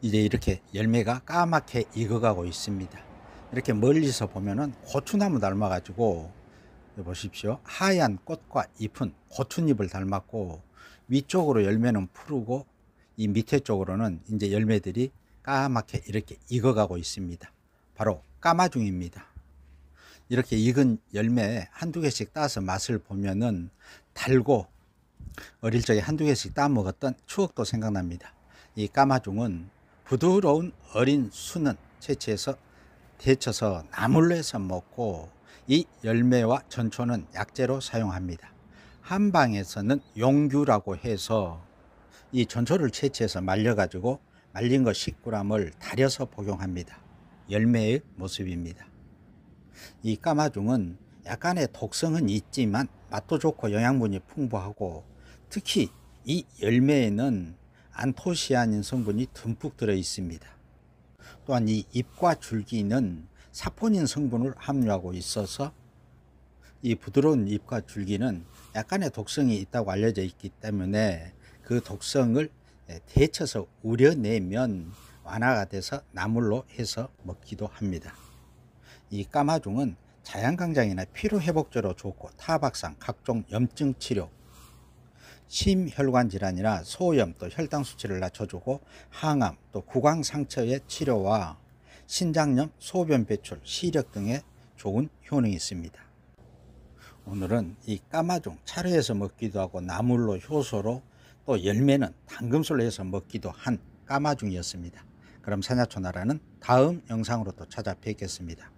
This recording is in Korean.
이제 이렇게 열매가 까맣게 익어가고 있습니다. 이렇게 멀리서 보면은 고추나무 닮아가지고 보십시오. 하얀 꽃과 잎은 고추잎을 닮았고 위쪽으로 열매는 푸르고 이 밑에 쪽으로는 이제 열매들이 까맣게 이렇게 익어가고 있습니다. 바로 까마중입니다. 이렇게 익은 열매 한두 개씩 따서 맛을 보면은 달고 어릴 적에 한두 개씩 따 먹었던 추억도 생각납니다. 이 까마중은 부드러운 어린 순은 채취해서 데쳐서 나물로 해서 먹고 이 열매와 전초는 약재로 사용합니다. 한방에서는 용규라고 해서 이 전초를 채취해서 말려가지고 말린 것 10g을 달여서 복용합니다. 열매의 모습입니다. 이 까마중은 약간의 독성은 있지만 맛도 좋고 영양분이 풍부하고 특히 이 열매에는 안토시아닌 성분이 듬뿍 들어 있습니다. 또한 이 잎과 줄기는 사포닌 성분을 함유하고 있어서 이 부드러운 잎과 줄기는 약간의 독성이 있다고 알려져 있기 때문에 그 독성을 예, 데쳐서 우려내면 완화가 돼서 나물로 해서 먹기도 합니다. 이 까마중은 자양강장이나 피로회복제로 좋고 타박상, 각종 염증치료, 심혈관 질환이나 소염 또 혈당 수치를 낮춰주고 항암 또 구강 상처의 치료와 신장염, 소변 배출, 시력 등에 좋은 효능이 있습니다. 오늘은 이 까마종 차례에서 먹기도 하고 나물로 효소로 또 열매는 당금술로 해서 먹기도 한 까마중이었습니다. 그럼 사냐초나라는 다음 영상으로 또 찾아뵙겠습니다.